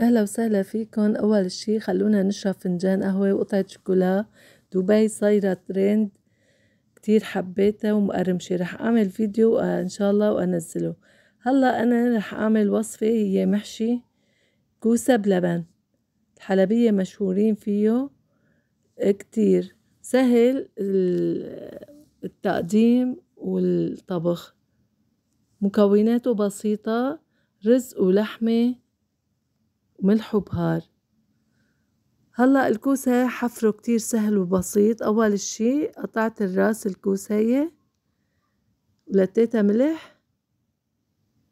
أهلا وسهلا فيكن أول شي خلونا نشرب فنجان قهوة وقطعة شوكولا دبي صايرة ترند كتير حبيتها ومقرمشة رح أعمل فيديو إن شاء الله وأنزله هلا أنا رح أعمل وصفة هي محشي كوسة بلبن الحلبية مشهورين فيه كتير سهل التقديم والطبخ مكوناته بسيطة رز ولحمة وملح وبهار هلا الكوسة حفره كتير سهل وبسيط أول شي قطعت الراس الكوسية ولتيتها ملح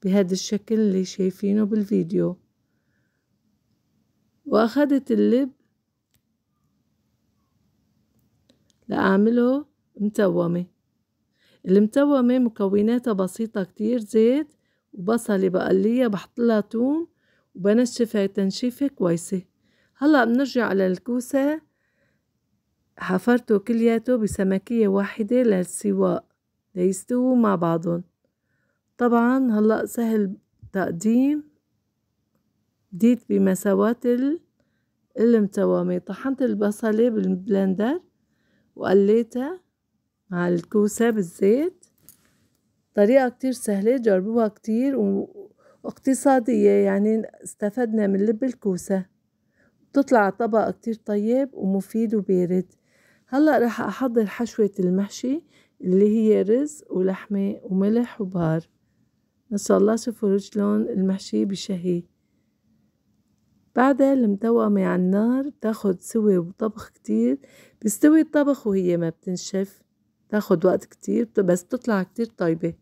بهذا الشكل اللي شايفينه بالفيديو وأخدت اللب لأعمله متومة المتومة مكوناتها بسيطة كتير زيت وبصلة بقلية بحطلها توم هاي تنشيفة كويسة هلأ بنرجع على الكوسة حفرته كلياته بسمكية واحدة للسواق ليستووا مع بعضهم طبعا هلأ سهل تقديم بديت بمساوات المتوامي طحنت البصلة بالبلندر وقليتها مع الكوسة بالزيت طريقة كتير سهلة جربوها كتير واقتصادية يعني استفدنا من لب الكوسة بتطلع طبق كتير طيب ومفيد وبارد هلأ رح أحضر حشوة المحشي اللي هي رز ولحمة وملح وبهار إن شاء الله شوفوا شلون المحشي بشهي بعدها المتومة على النار بتاخد سوى وطبخ كتير بيستوي الطبخ وهي ما بتنشف تاخد وقت كتير بس بتطلع كتير طيبة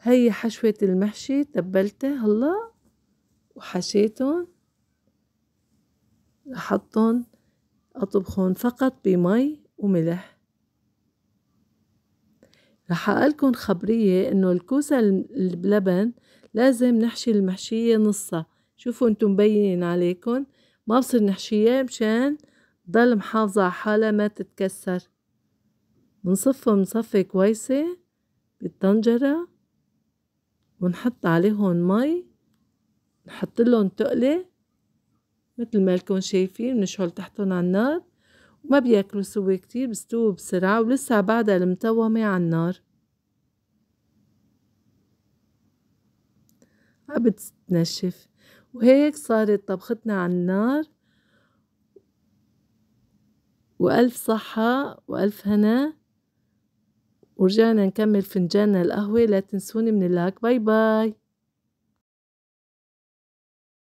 هي حشوة المحشي تبلته هلا وحشيتهم حطهم أطبخهم فقط بمي وملح رح أقلكن خبرية إنه الكوسة بلبن لازم نحشي المحشية نصها شوفوا انتم مبين عليكن ما بصير نحشيها مشان ضل محافظة على حالها ما تتكسر بنصفها بنصفة كويسة بالطنجرة ونحط عليهم مي نحط لهم تقلة مثل ما لكم شايفين بنشعل تحتهم على النار وما بياكلوا سوا كتير بستووا بسرعة ولسه بعدها المتومة على النار بتنشف وهيك صارت طبختنا على النار وألف صحة وألف هنا ورجعنا نكمل فنجاننا القهوة لا تنسوني من اللايك باي باي